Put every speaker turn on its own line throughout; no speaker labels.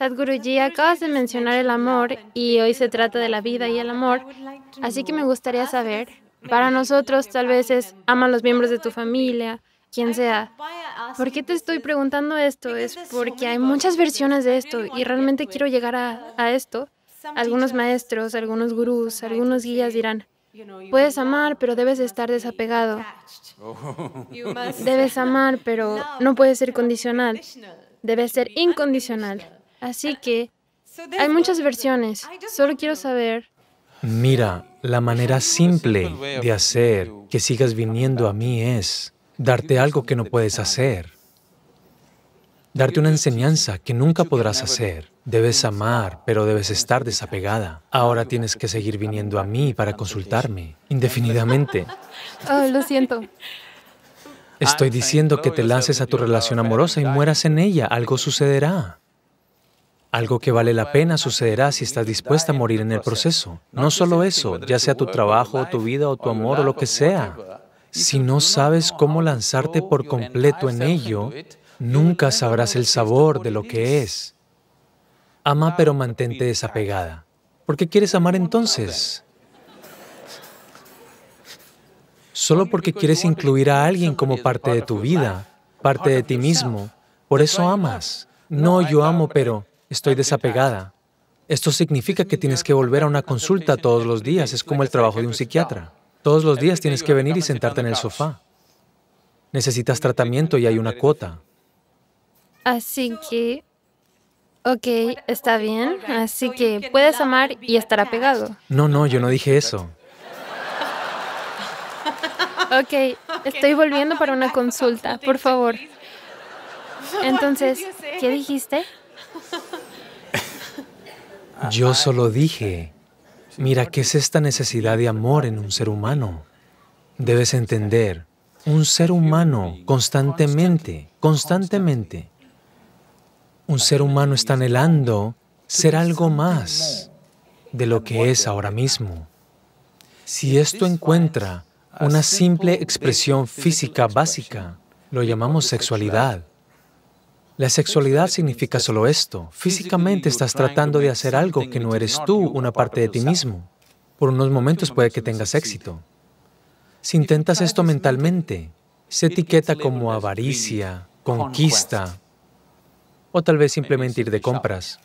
Sadhguruji acabas de mencionar el amor y hoy se trata de la vida y el amor, así que me gustaría saber, para nosotros tal vez es ama a los miembros de tu familia, quien sea. ¿Por qué te estoy preguntando esto? Es porque hay muchas versiones de esto y realmente quiero llegar a, a esto. Algunos maestros, algunos gurús, algunos guías dirán, Puedes amar, pero debes estar desapegado.
Oh. Debes
amar, pero no puedes ser condicional. Debes ser incondicional. Así que hay muchas versiones. Solo quiero saber.
Mira, la manera simple de hacer que sigas viniendo a mí es darte algo que no puedes hacer. Darte una enseñanza que nunca podrás hacer. Debes amar, pero debes estar desapegada. Ahora tienes que seguir viniendo a mí para consultarme, indefinidamente.
Oh, lo siento.
Estoy diciendo que te lances a tu relación amorosa y mueras en ella. Algo sucederá. Algo que vale la pena sucederá si estás dispuesta a morir en el proceso. No solo eso, ya sea tu trabajo, tu vida o tu amor o lo que sea. Si no sabes cómo lanzarte por completo en ello, nunca sabrás el sabor de lo que es. Ama pero mantente desapegada. ¿Por qué quieres amar entonces? Solo porque quieres incluir a alguien como parte de tu vida, parte de ti mismo. Por eso amas. No, yo amo, pero estoy desapegada. Esto significa que tienes que volver a una consulta todos los días, es como el trabajo de un psiquiatra. Todos los días tienes que venir y sentarte en el sofá. Necesitas tratamiento y hay una cuota.
Así que, ok, está bien. Así que puedes amar y estar apegado.
No, no, yo no dije eso.
Ok, estoy volviendo para una consulta, por favor.
Entonces, ¿qué dijiste? Yo solo dije, mira, ¿qué es esta necesidad de amor en un ser humano? Debes entender, un ser humano constantemente, constantemente, un ser humano está anhelando ser algo más de lo que es ahora mismo. Si esto encuentra una simple expresión física básica, lo llamamos sexualidad. La sexualidad significa solo esto. Físicamente estás tratando de hacer algo que no eres tú, una parte de ti mismo. Por unos momentos puede que tengas éxito. Si intentas esto mentalmente, se etiqueta como avaricia, conquista, o tal vez simplemente ir de compras.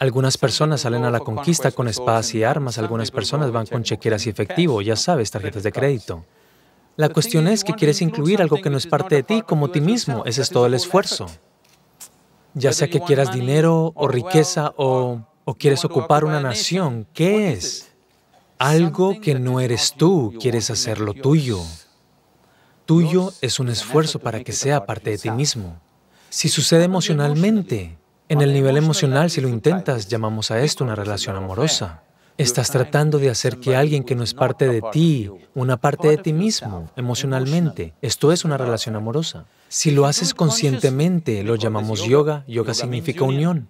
Algunas personas salen a la conquista con espadas y armas, algunas personas van con chequeras y efectivo, ya sabes, tarjetas de crédito. La cuestión es que quieres incluir algo que no es parte de ti como ti mismo. Ese es todo el esfuerzo. Ya sea que quieras dinero o riqueza o, o quieres ocupar una nación, ¿qué es? Algo que no eres tú, quieres hacerlo tuyo. Tuyo es un esfuerzo para que sea parte de ti mismo. Si sucede emocionalmente, en el nivel emocional, si lo intentas, llamamos a esto una relación amorosa. Estás tratando de hacer que alguien que no es parte de ti, una parte de ti mismo, emocionalmente, esto es una relación amorosa. Si lo haces conscientemente, lo llamamos yoga. Yoga significa unión.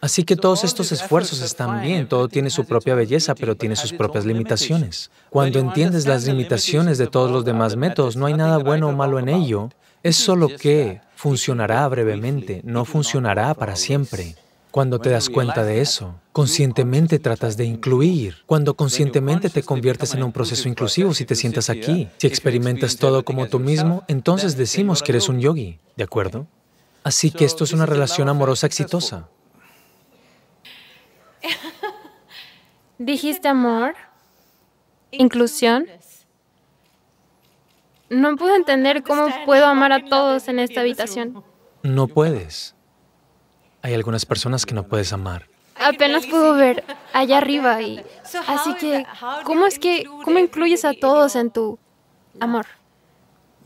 Así que todos estos esfuerzos están bien, todo tiene su propia belleza, pero tiene sus propias limitaciones. Cuando entiendes las limitaciones de todos los demás métodos, no hay nada bueno o malo en ello, es solo que funcionará brevemente, no funcionará para siempre. Cuando te das cuenta de eso, conscientemente tratas de incluir. Cuando conscientemente te conviertes en un proceso inclusivo, si te sientas aquí, si experimentas todo como tú mismo, entonces decimos que eres un yogi, ¿de acuerdo? Así que esto es una relación amorosa exitosa.
Dijiste amor, inclusión. No puedo entender cómo puedo amar a todos en esta habitación.
No puedes. Hay algunas personas que no puedes amar.
Apenas puedo ver allá arriba y así que ¿cómo es que cómo incluyes a todos en tu amor?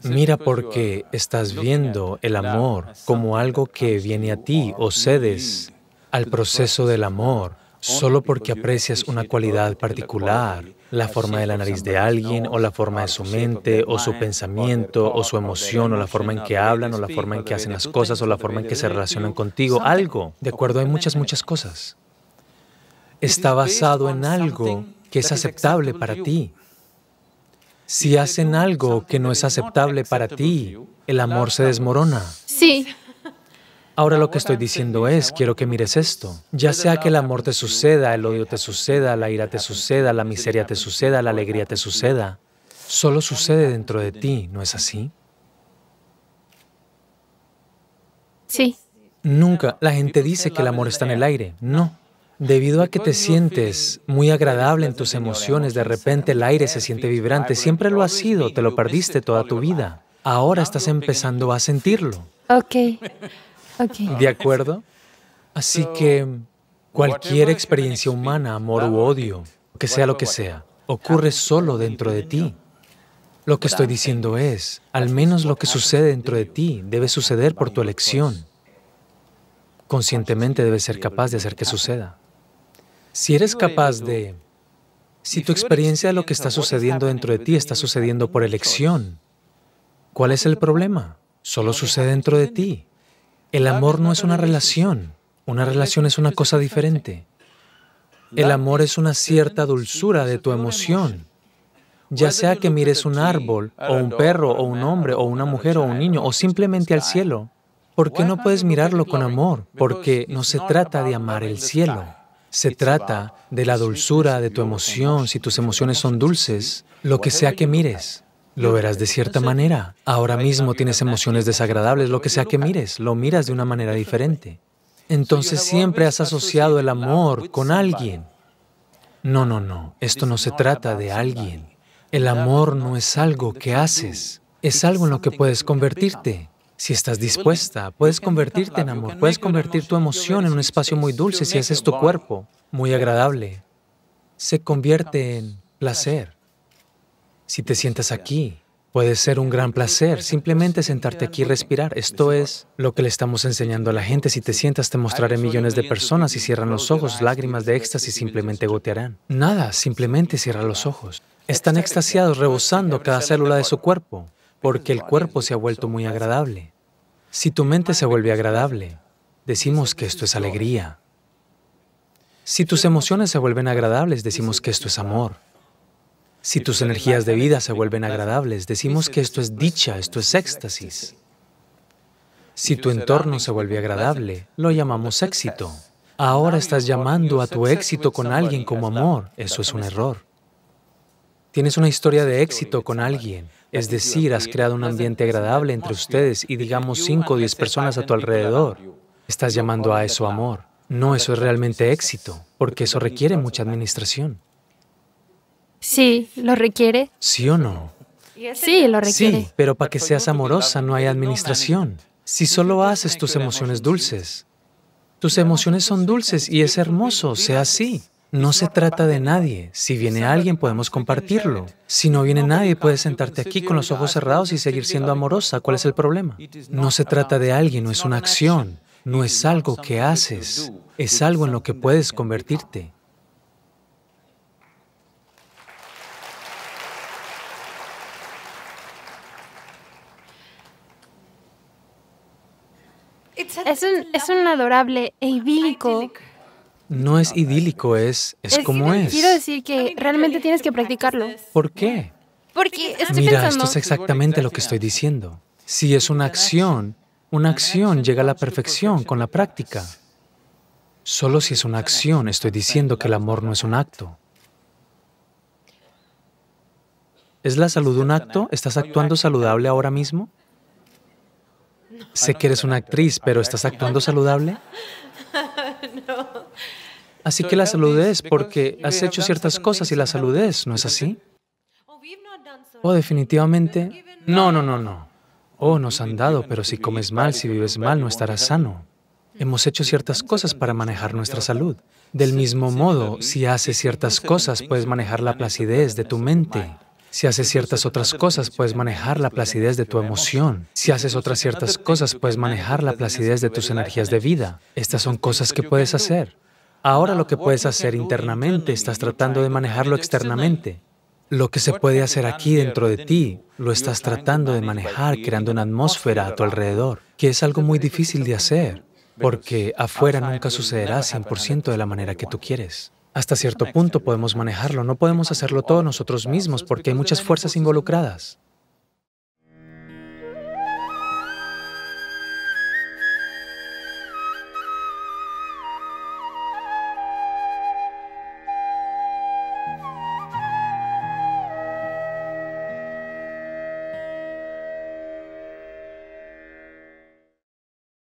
Mira porque
estás viendo el amor como algo que viene a ti o cedes al proceso del amor solo porque aprecias una cualidad particular la forma de la nariz de alguien, o la forma de su mente, o su pensamiento, o su emoción, o la forma en que hablan, o la forma en que hacen las cosas, o la forma en que se relacionan contigo, algo. De acuerdo, hay muchas, muchas cosas. Está basado en algo que es aceptable para ti. Si hacen algo que no es aceptable para ti, el amor se desmorona. Sí. Ahora lo que estoy diciendo es, quiero que mires esto. Ya sea que el amor te suceda, el odio te suceda, la ira te suceda, la miseria te suceda, la alegría te suceda, solo sucede dentro de ti, ¿no es así? Sí. Nunca. La gente dice que el amor está en el aire. No. Debido a que te sientes muy agradable en tus emociones, de repente el aire se siente vibrante. Siempre lo ha sido, te lo perdiste toda tu vida. Ahora estás empezando a sentirlo.
Ok. Ah, ¿De
acuerdo? Así que cualquier experiencia humana, amor u odio, que sea lo que sea, ocurre solo dentro de ti. Lo que estoy diciendo es, al menos lo que sucede dentro de ti debe suceder por tu elección. Conscientemente debes ser capaz de hacer que suceda. Si eres capaz de... Si tu experiencia de lo que está sucediendo dentro de ti está sucediendo por elección, ¿cuál es el problema? Solo sucede dentro de ti. El amor no es una relación. Una relación es una cosa diferente. El amor es una cierta dulzura de pues, tu emoción. Ya sea que mires un árbol, o un perro, o un hombre, o una mujer, o un niño, o simplemente pues, al cielo, ¿por qué no puedes mirarlo con amor? Porque no se trata de amar el cielo. Se trata de la pues, dulzura de tu emoción, si tus emociones son dulces, lo que sea que mires. Lo verás de cierta manera. Ahora mismo tienes emociones desagradables, lo que sea que mires, lo miras de una manera diferente. Entonces siempre has asociado el amor con alguien. No, no, no, esto no se trata de alguien. El amor no es algo que haces, es algo en lo que puedes convertirte. Si estás dispuesta, puedes convertirte en amor, puedes convertir tu emoción en un espacio muy dulce si haces tu cuerpo, muy agradable. Se convierte en placer. Si te sientas aquí, puede ser un gran placer simplemente sentarte aquí y respirar. Esto es lo que le estamos enseñando a la gente. Si te sientas, te mostraré millones de personas y cierran los ojos, lágrimas de éxtasis simplemente gotearán. Nada, simplemente cierra los ojos. Están extasiados, rebosando cada célula de su cuerpo, porque el cuerpo se ha vuelto muy agradable. Si tu mente se vuelve agradable, decimos que esto es alegría. Si tus emociones se vuelven agradables, decimos que esto es amor. Si tus pues, energías de vida se vuelven agradables, decimos que esto es pues, dicha, esto es pues, éxtasis. Si tu entorno se vuelve agradable, lo llamamos éxito. Ahora estás llamando a tu éxito con alguien como amor. Eso es un error. Tienes una historia de éxito con alguien, es decir, has creado un ambiente agradable entre ustedes y digamos cinco o diez personas a tu alrededor. Estás llamando a eso amor. No, eso es realmente éxito, porque eso requiere mucha administración.
Sí, lo requiere.
¿Sí o no?
Sí, lo requiere. Sí,
pero para que seas amorosa no hay administración. Si solo haces tus emociones dulces, tus emociones son dulces y es hermoso, sea así. No se trata de nadie. Si viene alguien podemos compartirlo. Si no viene nadie puedes sentarte aquí con los ojos cerrados y seguir siendo amorosa. ¿Cuál es el problema? No se trata de alguien, no es una acción, no es algo que haces, es algo en lo que puedes convertirte.
Es un, es un adorable e idílico.
No es idílico, es, es, como es. Quiero
decir que realmente tienes que practicarlo.
¿Por qué?
Porque Mira, esto es exactamente lo
que estoy diciendo. Si es una acción, una acción llega a la perfección con la práctica. Solo si es una acción estoy diciendo que el amor no es un acto. ¿Es la salud un acto? ¿Estás actuando saludable ahora mismo? Sé que eres una actriz, pero ¿estás actuando saludable?
No.
Así que la salud es porque has hecho ciertas cosas y la salud es, ¿no es así? Oh, oh, definitivamente. No, no, no, no. Oh, nos han dado, pero si comes mal, si vives mal, no estarás sano. Mm. Hemos hecho ciertas cosas para manejar nuestra salud. Del mismo modo, si haces ciertas cosas, puedes manejar la placidez de tu mente. Si haces ciertas otras cosas, puedes manejar la placidez de tu emoción. Si haces otras ciertas cosas, puedes manejar la placidez de tus energías de vida. Estas son cosas que puedes hacer. Ahora lo que puedes hacer internamente, estás tratando de manejarlo externamente. Lo que se puede hacer aquí dentro de ti, lo estás tratando de manejar creando una atmósfera a tu alrededor, que es algo muy difícil de hacer, porque afuera nunca sucederá 100% de la manera que tú quieres. Hasta cierto punto podemos manejarlo, no podemos hacerlo todo nosotros mismos porque hay muchas fuerzas involucradas.